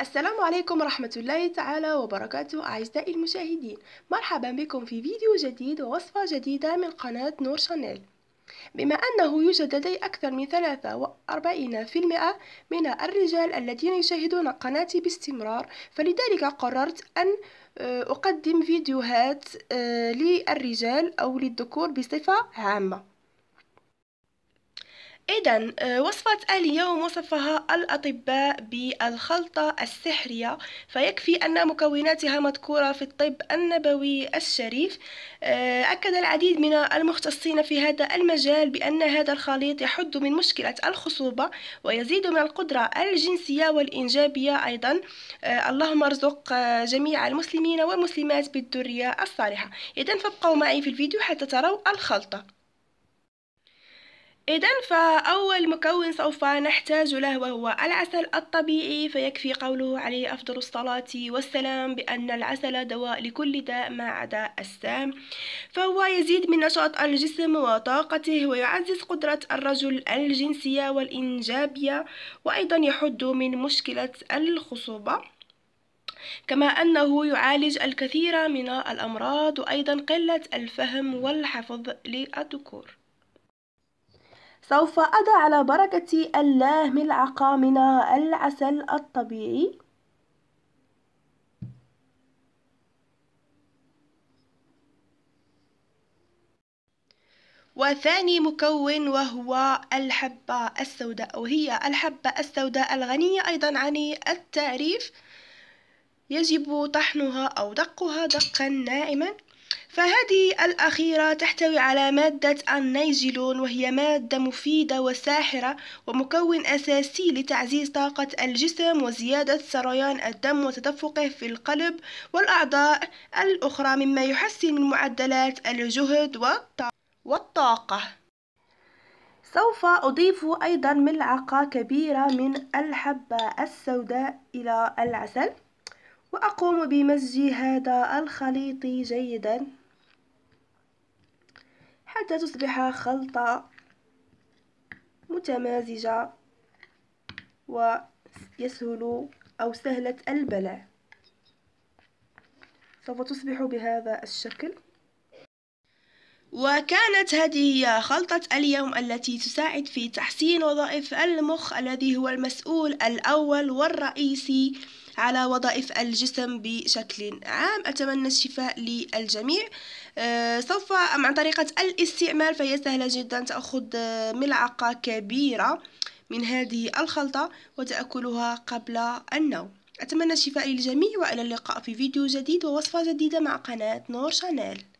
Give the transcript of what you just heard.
السلام عليكم ورحمة الله تعالى وبركاته أعزائي المشاهدين مرحبا بكم في فيديو جديد ووصفة جديدة من قناة نور شانيل بما أنه يوجد لدي أكثر من 43% من الرجال الذين يشاهدون قناتي باستمرار فلذلك قررت أن آه، أقدم فيديوهات آه، للرجال أو للذكور بصفة عامة إذا آه، وصفة اليوم وصفها الأطباء بالخلطة السحرية فيكفي أن مكوناتها مذكورة في الطب النبوي الشريف آه، أكد العديد من المختصين في هذا المجال بأن هذا الخليط يحد من مشكلة الخصوبة ويزيد من القدرة الجنسية والإنجابية أيضا آه، اللهم ارزق جميع المسلمين والمسلمات بالذرية الصالحة إذا فابقوا معي في الفيديو حتى تروا الخلطة إذا فأول مكون سوف نحتاج له وهو العسل الطبيعي فيكفي قوله عليه أفضل الصلاة والسلام بأن العسل دواء لكل داء ما عدا السام فهو يزيد من نشاط الجسم وطاقته ويعزز قدرة الرجل الجنسية والإنجابية وأيضا يحد من مشكلة الخصوبة كما أنه يعالج الكثير من الأمراض وأيضا قلة الفهم والحفظ للذكور سوف أضع على بركة الله ملعقة من العسل الطبيعي وثاني مكون وهو الحبة السوداء وهي الحبة السوداء الغنية أيضا عن التعريف يجب طحنها أو دقها دقا ناعما فهذه الأخيرة تحتوي على مادة النيجيلون وهي مادة مفيدة وساحرة ومكون أساسي لتعزيز طاقة الجسم وزيادة سريان الدم وتدفقه في القلب والأعضاء الأخرى مما يحسن من معدلات الجهد والطاقة سوف أضيف أيضا ملعقة كبيرة من الحبة السوداء إلى العسل وأقوم بمزج هذا الخليط جيدا حتى تصبح خلطة متمازجة ويسهل أو سهلة البلع سوف تصبح بهذا الشكل وكانت هذه هي خلطة اليوم التي تساعد في تحسين وظائف المخ الذي هو المسؤول الأول والرئيسي على وظائف الجسم بشكل عام أتمنى الشفاء للجميع آه، سوف عن طريقة الاستعمال فهي سهلة جدا تأخذ آه، ملعقة كبيرة من هذه الخلطة وتأكلها قبل النوم أتمنى الشفاء للجميع وإلى اللقاء في فيديو جديد ووصفة جديدة مع قناة نور شانيل